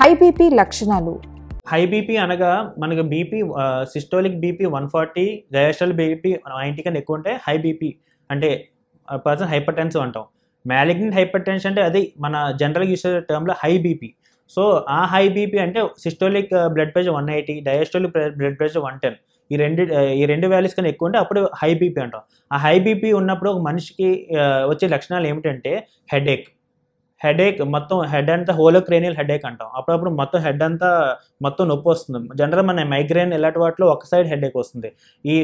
high BP లక్షణాలు high BP అనగా మనకు BP systolic BP one forty diastolic BP ninety కన్నా ఎక్కువ ఉంటే హై బీపీ అంటే పర్సన్ హైపర్ టెన్సివ్ అంటాం మ్యాలిగ్నెంట్ హైపర్ టెన్షన్ అంటే అది మన జనరల్గా యూస్ చేసే టర్మ్లో హై బీపీ సో ఆ హై బీపీ అంటే systolic blood pressure one eighty diastolic blood pressure one ten ఈ రెండు ఈ రెండు వాల్యూస్ కన్నా ఎక్కువ ఉంటే అప్పుడు హై బీపీ అంటాం ఆ హై బీపీ ఉన్నప్పుడు ఒక మనిషికి వచ్చే లక్షణాలు ఏమిటంటే హెడేక్ హెడేక్ మొత్తం హెడ్ అంతా క్రేనియల్ హెడేక్ అంటాం అప్పుడప్పుడు మొత్తం హెడ్ అంతా మొత్తం నొప్పి వస్తుంది జనరల్ మన మైగ్రేన్ ఇలాంటి వాటిలో ఒక సైడ్ హెడేక్ వస్తుంది ఈ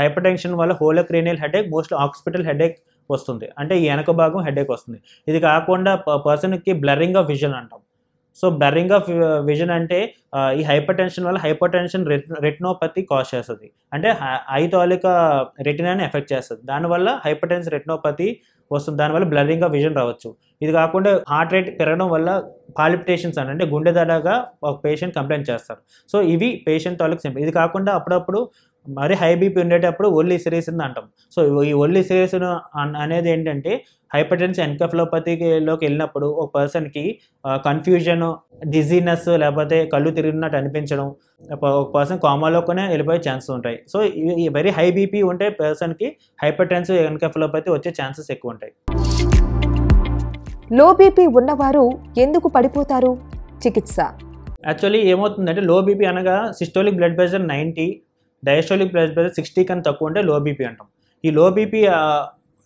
హైపర్ టెన్షన్ వల్ల cranial headache most hospital headache వస్తుంది అంటే ఈ వెనక భాగం హెడేక్ వస్తుంది ఇది కాకుండా పర్సన్కి బ్లరింగ్ ఆఫ్ విజన్ అంటాం సో బ్లరింగ్ ఆఫ్ విజన్ అంటే ఈ హైపర్ టెన్షన్ వల్ల హైపర్ టెన్షన్ రెటినోపతి కాజ్ చేస్తుంది అంటే ఐతాలిక రెటినాని ఎఫెక్ట్ చేస్తుంది దానివల్ల హైపర్ టెన్షన్ రెటినోపతి వస్తుంది దానివల్ల బ్లరింగ్ ఆఫ్ విజన్ రావచ్చు ఇది కాకుండా హార్ట్ రేట్ పెరగడం వల్ల పాలిపిటేషన్స్ అని అంటే గుండె దడగా ఒక పేషెంట్ కంప్లైంట్ చేస్తారు సో ఇవి పేషెంట్ తాలూకు సింపుల్ ఇది కాకుండా అప్పుడప్పుడు మరి హై బీపీ ఉండేటప్పుడు ఒల్లి సిరీసిన్ అంటాం సో ఈ ఒల్లి సిరీసిన్ అనేది ఏంటంటే హైపర్ టెన్షన్ ఎన్కఫలోపతిలోకి వెళ్ళినప్పుడు ఒక పర్సన్కి కన్ఫ్యూజన్ డిజీనెస్ లేకపోతే కళ్ళు తిరిగినట్టు అనిపించడం ఒక పర్సన్ కామాలోకనే వెళ్ళిపోయే ఛాన్సెస్ ఉంటాయి సో ఈ వెరీ హై బీపీ ఉంటే పర్సన్కి హైపర్ టెన్షన్ ఎన్కఫలోపతి వచ్చే ఛాన్సెస్ ఎక్కువ ఉంటాయి లో బీపీ ఉన్నవారు ఎందుకు పడిపోతారు చికిత్స యాక్చువల్లీ ఏమవుతుందంటే లో బీపీ అనగా systolic blood pressure ninety diastolic blood pressure sixty కన్నా తక్కువ ఉంటే లో బీపీ అంటాం ఈ లో బీపీ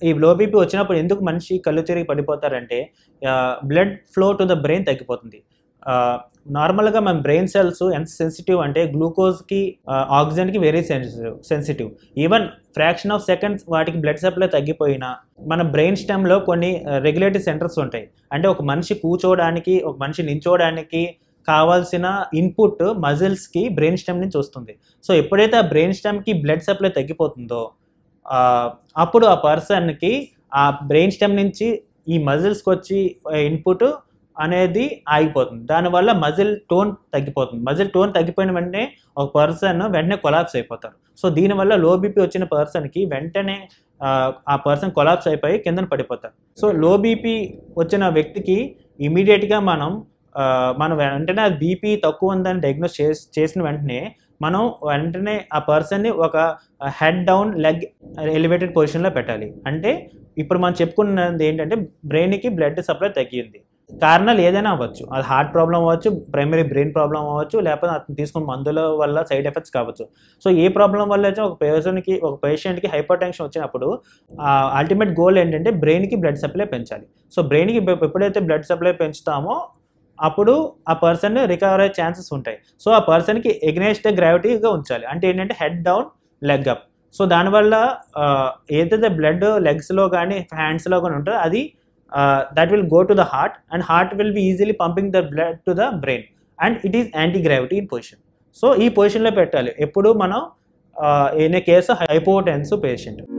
ఈ లో బీపీ వచ్చినప్పుడు ఎందుకు మనిషి కళ్ళు తిరిగి పడిపోతారంటే blood flow to the brain తగ్గిపోతుంది నార్మల్గా మన బ్రెయిన్ సెల్స్ ఎంత సెన్సిటివ్ అంటే గ్లూకోజ్కి ఆక్సిజన్కి very sensitive sensitive even fraction of seconds వాటికి బ్లడ్ సప్లై తగ్గిపోయినా మన బ్రెయిన్ స్టెమ్లో కొన్ని రెగ్యులేటరీ సెంటర్స్ ఉంటాయి అంటే ఒక మనిషి కూర్చోవడానికి ఒక మనిషి నించోవడానికి కావాల్సిన ఇన్పుట్ మజిల్స్కి బ్రెయిన్ స్టెమ్ నుంచి వస్తుంది సో ఎప్పుడైతే ఆ బ్రెయిన్ స్టెమ్కి బ్లడ్ సప్లై తగ్గిపోతుందో అప్పుడు ఆ పర్సన్కి ఆ బ్రెయిన్ స్టెమ్ నుంచి ఈ మజిల్స్కి వచ్చి ఇన్పుట్ అనేది ఆగిపోతుంది దానివల్ల మజిల్ టోన్ తగ్గిపోతుంది మజిల్ టోన్ తగ్గిపోయిన వెంటనే ఒక పర్సన్ వెంటనే కొలాప్స్ అయిపోతారు సో దీనివల్ల లో బీపీ వచ్చిన పర్సన్కి వెంటనే ఆ పర్సన్ కొలాప్స్ అయిపోయి కిందన పడిపోతారు సో లో బీపీ వచ్చిన వ్యక్తికి ఇమీడియట్గా మనం మనం వెంటనే అది బీపీ తక్కువ ఉందని డయాగ్నోస్ చేసిన వెంటనే మనం వెంటనే ఆ పర్సన్ని ఒక హెడ్ డౌన్ లెగ్ ఎలివేటెడ్ పొజిషన్లో పెట్టాలి అంటే ఇప్పుడు మనం చెప్పుకున్నది ఏంటంటే బ్రెయిన్కి బ్లడ్ సప్లై తగ్గింది కారణాలు ఏదైనా అవ్వచ్చు అది హార్ట్ ప్రాబ్లం అవ్వచ్చు ప్రైమరీ బ్రెయిన్ ప్రాబ్లం అవ్వచ్చు లేకపోతే అతను తీసుకున్న మందుల వల్ల సైడ్ ఎఫెక్ట్స్ కావచ్చు సో ఏ ప్రాబ్లం వల్ల అయితే ఒక పేషెంట్కి ఒక పేషెంట్కి హైపర్ టెన్షన్ వచ్చినప్పుడు అల్టిమేట్ గోల్ ఏంటంటే బ్రెయిన్కి బ్లడ్ సప్లై పెంచాలి సో బ్రెయిన్కి ఎప్పుడైతే బ్లడ్ సప్లై పెంచుతామో అప్పుడు ఆ పర్సన్ రికవర్ అయ్యే ఛాన్సెస్ ఉంటాయి సో ఆ పర్సన్కి ఎగ్నెస్ట్ గ్రావిటీగా ఉంచాలి అంటే ఏంటంటే head down leg up so దానివల్ల ఏదైతే బ్లడ్ లెగ్స్లో కానీ హ్యాండ్స్లో కానీ ఉంటుందో అది that will go to the heart and heart will be easily pumping the blood to the brain and it is anti gravity in position so ఈ పొజిషన్లో పెట్టాలి ఎప్పుడు మనం ఏ కేసు హైపోటెన్స్ పేషెంట్